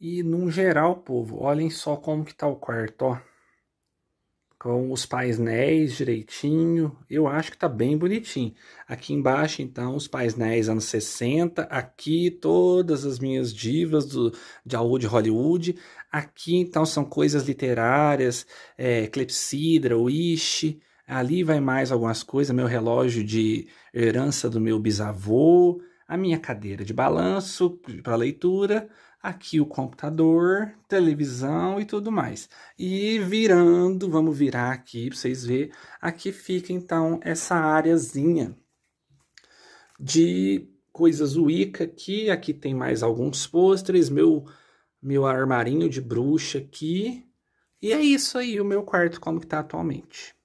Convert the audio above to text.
E num geral, povo, olhem só como que tá o quarto, ó. Com os painéis direitinho, eu acho que tá bem bonitinho. Aqui embaixo, então, os painéis anos 60, aqui todas as minhas divas do, de Hollywood, Hollywood. Aqui, então, são coisas literárias, é, Clepsidra, Wish, ali vai mais algumas coisas, meu relógio de herança do meu bisavô, a minha cadeira de balanço para leitura, aqui o computador, televisão e tudo mais. E virando, vamos virar aqui para vocês verem, aqui fica então essa áreazinha de coisas Wicca aqui, aqui tem mais alguns pôsteres, meu meu armarinho de bruxa aqui. E é isso aí, o meu quarto como que tá atualmente.